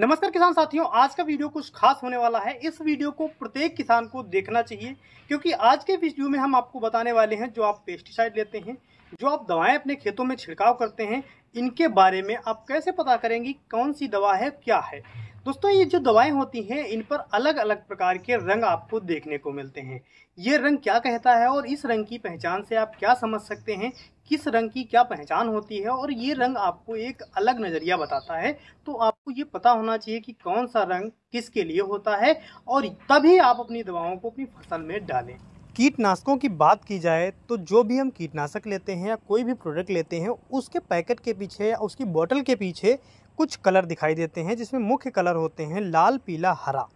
नमस्कार किसान साथियों आज का वीडियो कुछ खास होने वाला है इस वीडियो को प्रत्येक किसान को देखना चाहिए क्योंकि आज के वीडियो में हम आपको बताने वाले हैं जो आप पेस्टिसाइड लेते हैं जो आप दवाएं अपने खेतों में छिड़काव करते हैं इनके बारे में आप कैसे पता करेंगी कौन सी दवा है क्या है दोस्तों ये जो दवाएं होती हैं इन पर अलग अलग प्रकार के रंग आपको देखने को मिलते हैं ये रंग क्या कहता है और इस रंग की पहचान से आप क्या समझ सकते हैं किस रंग की क्या पहचान होती है और ये रंग आपको एक अलग नज़रिया बताता है तो आपको ये पता होना चाहिए कि कौन सा रंग किसके लिए होता है और तभी आप अपनी दवाओं को अपनी फसल में डालें कीटनाशकों की बात की जाए तो जो भी हम कीटनाशक लेते हैं या कोई भी प्रोडक्ट लेते हैं उसके पैकेट के पीछे या उसकी बोतल के पीछे कुछ कलर दिखाई देते हैं जिसमें मुख्य कलर होते हैं लाल पीला हरा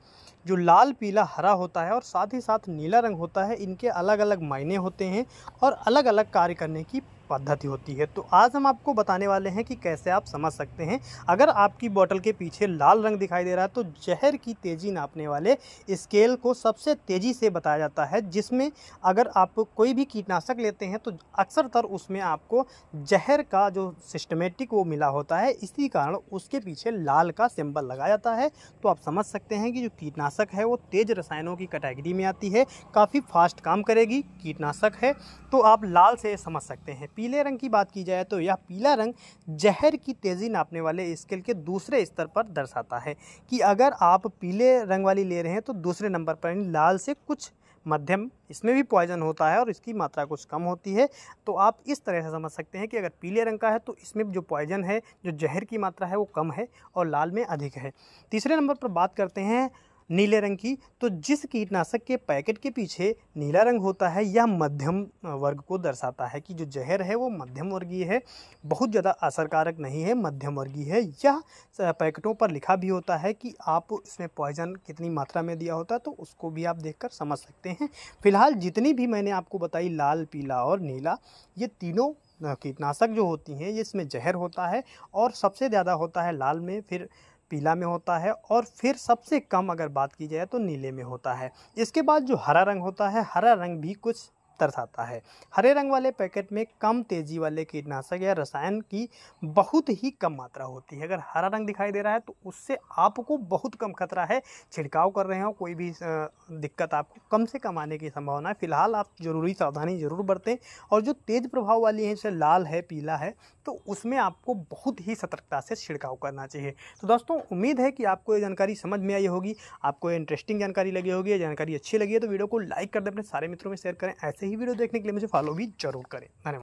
जो लाल पीला हरा होता है और साथ ही साथ नीला रंग होता है इनके अलग अलग मायने होते हैं और अलग अलग कार्य करने की पद्धति होती है तो आज हम आपको बताने वाले हैं कि कैसे आप समझ सकते हैं अगर आपकी बोतल के पीछे लाल रंग दिखाई दे रहा है तो जहर की तेज़ी नापने वाले स्केल को सबसे तेज़ी से बताया जाता है जिसमें अगर आप कोई भी कीटनाशक लेते हैं तो अक्सरतर उसमें आपको जहर का जो सिस्टमेटिक वो मिला होता है इसी कारण उसके पीछे लाल का सिंबल लगाया जाता है तो आप समझ सकते हैं कि जो कीटनाशक है वो तेज़ रसायनों की कैटेगरी में आती है काफ़ी फास्ट काम करेगी कीटनाशक है तो आप लाल से समझ सकते हैं पीले रंग की बात की जाए तो यह पीला रंग जहर की तेज़ी नापने वाले स्केल के दूसरे स्तर पर दर्शाता है कि अगर आप पीले रंग वाली ले रहे हैं तो दूसरे नंबर पर यानी लाल से कुछ मध्यम इसमें भी पॉइजन होता है और इसकी मात्रा कुछ कम होती है तो आप इस तरह से समझ सकते हैं कि अगर पीले रंग का है तो इसमें जो पॉइजन है जो जहर की मात्रा है वो कम है और लाल में अधिक है तीसरे नंबर पर बात करते हैं नीले रंग की तो जिस कीटनाशक के पैकेट के पीछे नीला रंग होता है यह मध्यम वर्ग को दर्शाता है कि जो जहर है वो मध्यम वर्गीय है बहुत ज़्यादा असरकारक नहीं है मध्यम वर्गीय है यह पैकेटों पर लिखा भी होता है कि आप इसमें पॉइजन कितनी मात्रा में दिया होता है तो उसको भी आप देख समझ सकते हैं फिलहाल जितनी भी मैंने आपको बताई लाल पीला और नीला ये तीनों कीटनाशक जो होती हैं ये इसमें जहर होता है और सबसे ज़्यादा होता है लाल में फिर पीला में होता है और फिर सबसे कम अगर बात की जाए तो नीले में होता है इसके बाद जो हरा रंग होता है हरा रंग भी कुछ दर्शाता है हरे रंग वाले पैकेट में कम तेजी वाले कीटनाशक या रसायन की बहुत ही कम मात्रा होती है अगर हरा रंग दिखाई दे रहा है तो उससे आपको बहुत कम खतरा है छिड़काव कर रहे हो कोई भी दिक्कत आपको कम से कम आने की संभावना है फिलहाल आप ज़रूरी सावधानी ज़रूर बरतें और जो तेज़ प्रभाव वाली है जैसे लाल है पीला है तो उसमें आपको बहुत ही सतर्कता से छिड़काव करना चाहिए तो दोस्तों उम्मीद है कि आपको ये जानकारी समझ में आई होगी आपको इंटरेस्टिंग जानकारी लगी होगी जानकारी अच्छी लगी है तो वीडियो को लाइक कर दें अपने सारे मित्रों में शेयर करें ऐसे ऐसे ही वीडियो देखने के लिए मुझे फॉलो भी जरूर करें धन्यवाद